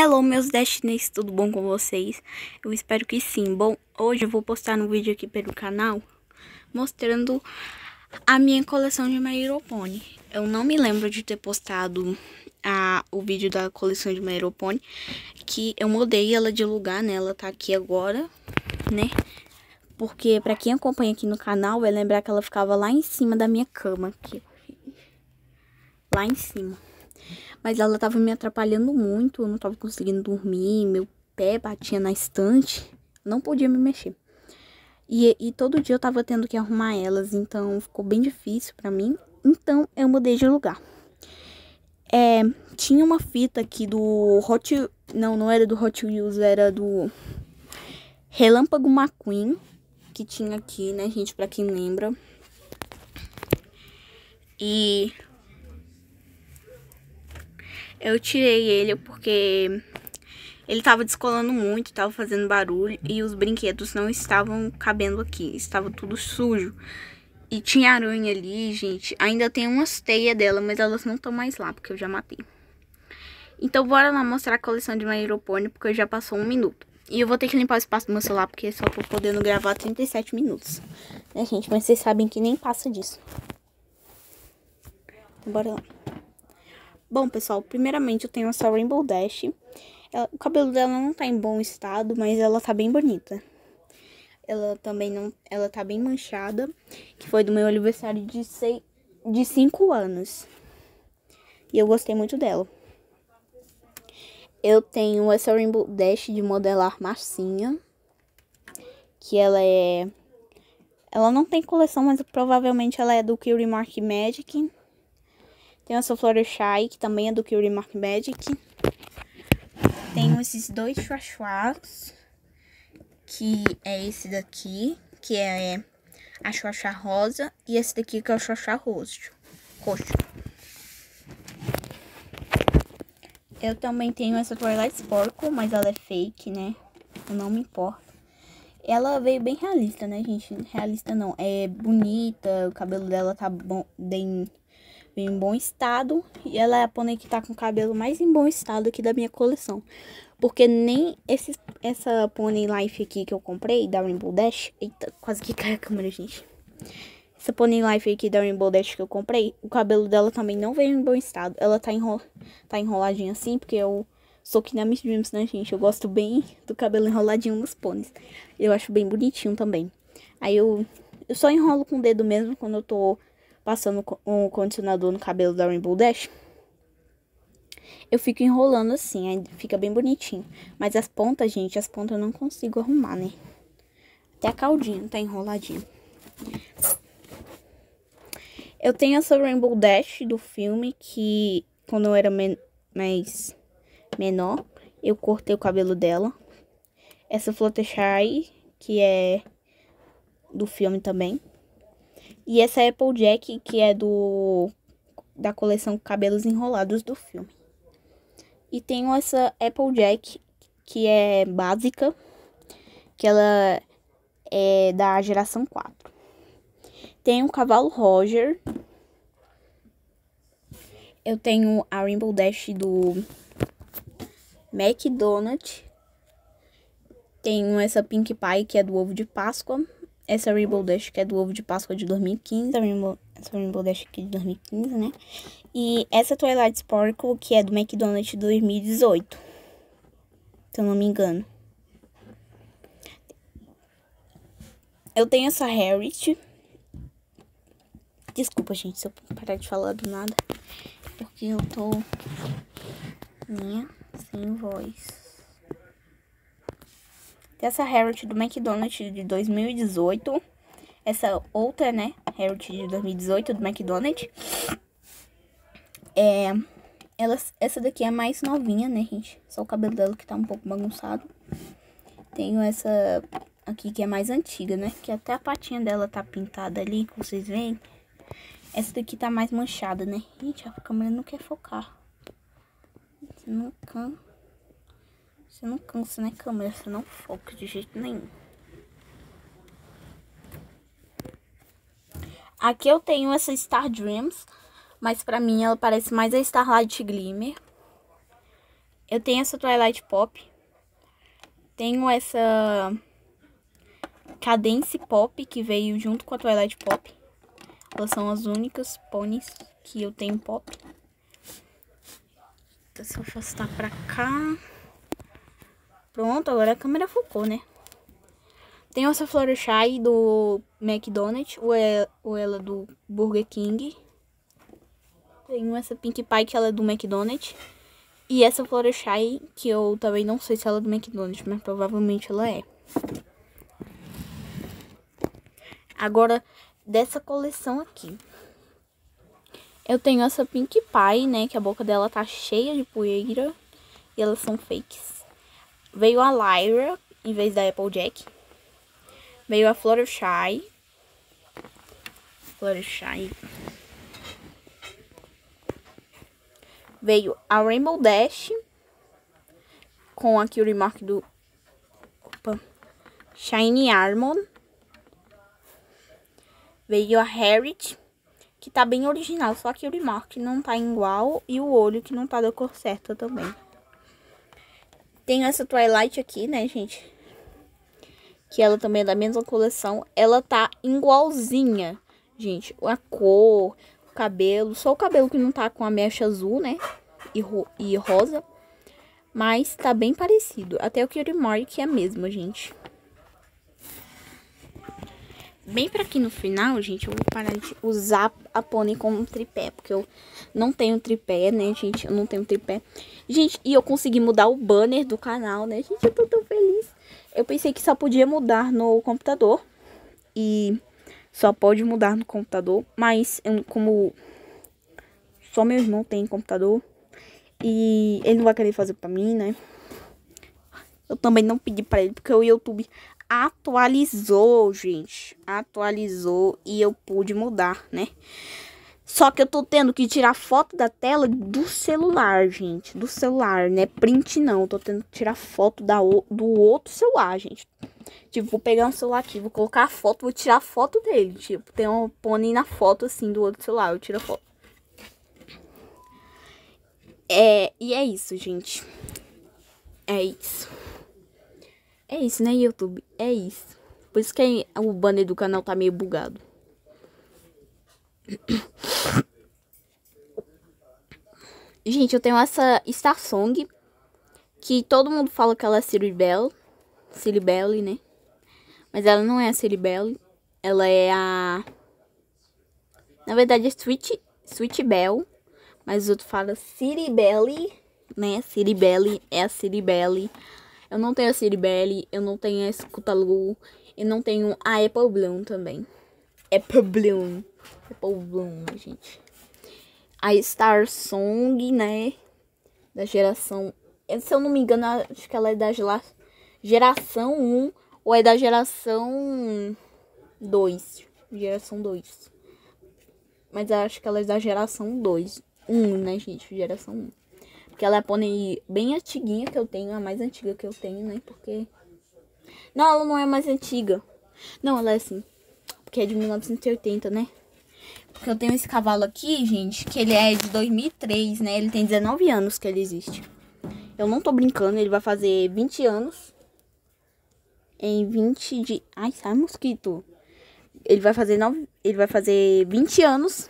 Hello, meus Destinies, tudo bom com vocês? Eu espero que sim. Bom, hoje eu vou postar um vídeo aqui pelo canal mostrando a minha coleção de My Hero Pony. Eu não me lembro de ter postado a, o vídeo da coleção de My Hero Pony, que eu mudei ela de lugar, né? Ela tá aqui agora, né? Porque pra quem acompanha aqui no canal, vai lembrar que ela ficava lá em cima da minha cama, aqui. Lá em cima. Mas ela tava me atrapalhando muito, eu não tava conseguindo dormir, meu pé batia na estante, não podia me mexer. E, e todo dia eu tava tendo que arrumar elas, então ficou bem difícil para mim. Então eu mudei de lugar. É, tinha uma fita aqui do Hot... Não, não era do Hot Wheels, era do Relâmpago McQueen, que tinha aqui, né, gente, pra quem lembra. E eu tirei ele porque ele tava descolando muito, tava fazendo barulho e os brinquedos não estavam cabendo aqui, estava tudo sujo. E tinha aranha ali, gente. Ainda tem umas teias dela, mas elas não estão mais lá, porque eu já matei. Então bora lá mostrar a coleção de My Aeropônio, porque já passou um minuto. E eu vou ter que limpar o espaço do meu celular, porque só tô podendo gravar 37 minutos. Né, gente? Mas vocês sabem que nem passa disso. bora lá. Bom, pessoal, primeiramente eu tenho essa Rainbow Dash. Ela, o cabelo dela não tá em bom estado, mas ela tá bem bonita. Ela também não... Ela tá bem manchada, que foi do meu aniversário de 5 de cinco anos. E eu gostei muito dela. Eu tenho essa Rainbow Dash de modelar massinha. Que ela é... Ela não tem coleção, mas provavelmente ela é do Curie Mark Magic. Tem essa Florechai, que também é do Curie Mark Magic. Tenho esses dois chuachuás, que é esse daqui, que é, é a chuachuá rosa, e esse daqui que é o chuachuá roxo. roxo. Eu também tenho essa Twilight Sparkle, mas ela é fake, né? Eu não me importo. Ela veio bem realista, né, gente? Realista não, é bonita, o cabelo dela tá bom, bem em bom estado. E ela é a pônei que tá com o cabelo mais em bom estado aqui da minha coleção. Porque nem esse, essa pônei life aqui que eu comprei, da Rainbow Dash... Eita, quase que cai a câmera, gente. Essa pônei life aqui da Rainbow Dash que eu comprei, o cabelo dela também não veio em bom estado. Ela tá, enro tá enroladinha assim, porque eu... Sou que nem a Miss Dreams, né, gente? Eu gosto bem do cabelo enroladinho nos pôneis. Eu acho bem bonitinho também. Aí eu, eu só enrolo com o dedo mesmo quando eu tô passando um condicionador no cabelo da Rainbow Dash. Eu fico enrolando assim, aí fica bem bonitinho. Mas as pontas, gente, as pontas eu não consigo arrumar, né? Até a caldinha tá enroladinha. Eu tenho essa Rainbow Dash do filme que quando eu era men mais menor, eu cortei o cabelo dela. Essa Fluttershy, que é do filme também. E essa Applejack, que é do da coleção Cabelos Enrolados do filme. E tenho essa Applejack, que é básica, que ela é da geração 4. Tenho o Cavalo Roger. Eu tenho a Rainbow Dash do McDonald's. Tenho essa Pink Pie, que é do ovo de Páscoa. Essa Rainbow Dash que é do ovo de Páscoa de 2015. Essa Rainbow, essa Rainbow Dash aqui de 2015, né? E essa Twilight Sparkle que é do McDonald's de 2018. Se eu não me engano. Eu tenho essa Harriet. Desculpa, gente, se eu parar de falar do nada. Porque eu tô... Minha sem voz. Dessa Herald do McDonald's de 2018. Essa outra, né? Herald de 2018 do McDonald's. É, ela, essa daqui é mais novinha, né, gente? Só o cabelo dela que tá um pouco bagunçado. Tenho essa aqui que é mais antiga, né? Que até a patinha dela tá pintada ali, que vocês veem. Essa daqui tá mais manchada, né? Gente, a câmera não quer focar. Não cansa. Você não cansa, né, câmera? Você não foca de jeito nenhum. Aqui eu tenho essa Star Dreams, mas pra mim ela parece mais a Starlight Glimmer. Eu tenho essa Twilight Pop. Tenho essa Cadence Pop, que veio junto com a Twilight Pop. Elas são as únicas pôneis que eu tenho pop. Deixa então, se eu afastar pra cá... Pronto, agora a câmera focou, né? Tem essa Fluttershy do McDonald's, ou, é, ou ela do Burger King. Tem essa Pink Pie que ela é do McDonald's. E essa Fluttershy, que eu também não sei se ela é do McDonald's, mas provavelmente ela é. Agora, dessa coleção aqui. Eu tenho essa Pink Pie, né? Que a boca dela tá cheia de poeira. E elas são fakes. Veio a Lyra, em vez da Applejack. Veio a Fluttershy. Fluttershy. Veio a Rainbow Dash. Com aqui o remark do... Opa. Shiny armor, Veio a Harriet, que tá bem original, só que o remark não tá igual e o olho que não tá da cor certa também. Tem essa Twilight aqui, né, gente? Que ela também é da mesma coleção. Ela tá igualzinha, gente. A cor, o cabelo. Só o cabelo que não tá com a mecha azul, né? E, ro e rosa. Mas tá bem parecido. Até o Curie que é a mesma, gente bem pra aqui no final, gente, eu vou parar de usar a pônei como tripé, porque eu não tenho tripé, né, gente, eu não tenho tripé. Gente, e eu consegui mudar o banner do canal, né, gente, eu tô tão feliz. Eu pensei que só podia mudar no computador, e só pode mudar no computador, mas eu, como só meu irmão tem computador, e ele não vai querer fazer pra mim, né, eu também não pedi pra ele, porque o YouTube atualizou, gente. Atualizou e eu pude mudar, né? Só que eu tô tendo que tirar foto da tela do celular, gente. Do celular, né? Print não. Eu tô tendo que tirar foto da, do outro celular, gente. Tipo, vou pegar um celular aqui, vou colocar a foto, vou tirar a foto dele. Tipo, tem um pônei na foto, assim, do outro celular. Eu tiro a foto. É, e é isso, gente. É isso. É isso, né, YouTube? É isso. Por isso que o banner do canal tá meio bugado. Gente, eu tenho essa Star Song. Que todo mundo fala que ela é Ciribelle. Ciribelle, né? Mas ela não é a Ciribelle. Ela é a... Na verdade é Sweet, Sweet Bell. Mas os outros falam Ciribelle, né? Ciribelle é a Ciribelle. Eu não tenho a Siri Ciribelli, eu não tenho a Scutalu, eu não tenho a Apple Bloom também. Apple Bloom. Apple Bloom, gente. A Star Song, né? Da geração. Se eu não me engano, acho que ela é da geração 1 ou é da geração 2. Geração 2. Mas acho que ela é da geração 2. 1, né, gente? Geração 1. Porque ela é a pônei bem antiguinha que eu tenho, a mais antiga que eu tenho, né? Porque. Não, ela não é mais antiga. Não, ela é assim. Porque é de 1980, né? Porque eu tenho esse cavalo aqui, gente, que ele é de 2003, né? Ele tem 19 anos que ele existe. Eu não tô brincando, ele vai fazer 20 anos. Em 20 de. Ai, sai mosquito. Ele vai fazer 9. Ele vai fazer 20 anos.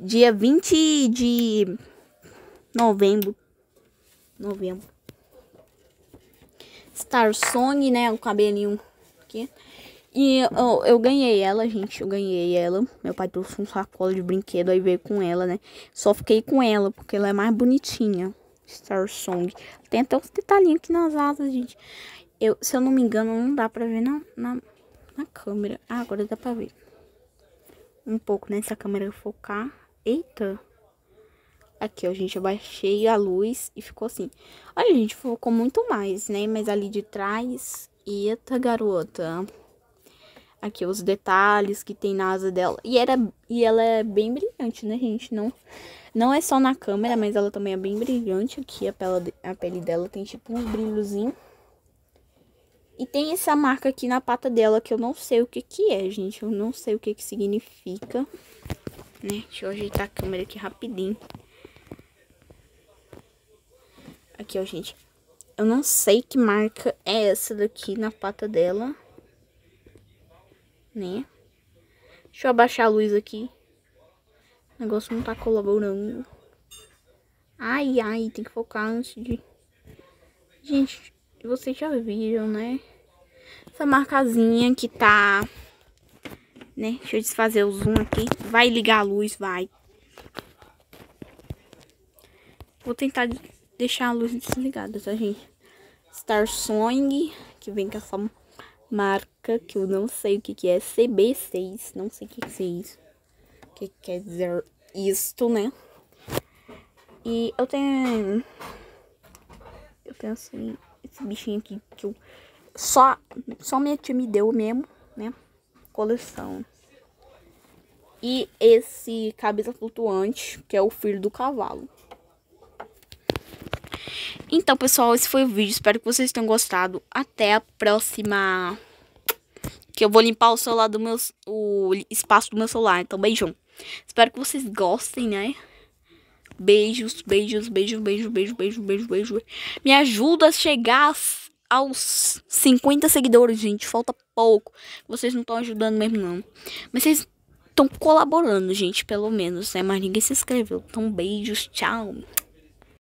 Dia 20 de novembro. Novembro. Star Song, né? O cabelinho aqui. E eu, eu, ganhei ela, gente. Eu ganhei ela. Meu pai trouxe um sacola de brinquedo, aí veio com ela, né? Só fiquei com ela, porque ela é mais bonitinha. Star Song. Tem até uns detalhinhos aqui nas asas, gente. Eu, se eu não me engano, não dá pra ver na, na, na câmera. Ah, agora dá pra ver. Um pouco nessa câmera focar. Eita! Aqui, ó, gente, baixei a luz e ficou assim. Olha, gente, focou muito mais, né? Mas ali de trás... Eita, garota. Aqui, os detalhes que tem na asa dela. E, era, e ela é bem brilhante, né, gente? Não, não é só na câmera, mas ela também é bem brilhante. Aqui, a pele, a pele dela tem, tipo, um brilhozinho. E tem essa marca aqui na pata dela, que eu não sei o que que é, gente. Eu não sei o que que significa. Né? Deixa eu ajeitar a câmera aqui rapidinho. Aqui, ó, gente. Eu não sei que marca é essa daqui na pata dela. Né? Deixa eu abaixar a luz aqui. O negócio não tá colaborando. Ai, ai, tem que focar antes de... Gente, vocês já viram, né? Essa marcazinha que tá... Né? Deixa eu desfazer o zoom aqui. Vai ligar a luz, vai. Vou tentar deixar a luz desligada, tá, gente? Star Song, que vem com essa marca que eu não sei o que, que é, CB6, não sei o que, que é isso. O que, quer dizer isto, né? E eu tenho. Eu tenho assim, esse bichinho aqui que eu. Só, só minha tia me deu mesmo, né? Coleção. E esse cabeça flutuante, que é o filho do cavalo. Então, pessoal, esse foi o vídeo. Espero que vocês tenham gostado. Até a próxima. Que eu vou limpar o celular do meu... O espaço do meu celular. Então, beijão. Espero que vocês gostem, né? Beijos, beijos, beijos beijos beijos beijos beijos beijos Me ajuda a chegar aos 50 seguidores, gente. Falta pouco. Vocês não estão ajudando mesmo, não. Mas vocês estão colaborando, gente, pelo menos, né? Mas ninguém se inscreveu. Então, beijos, tchau.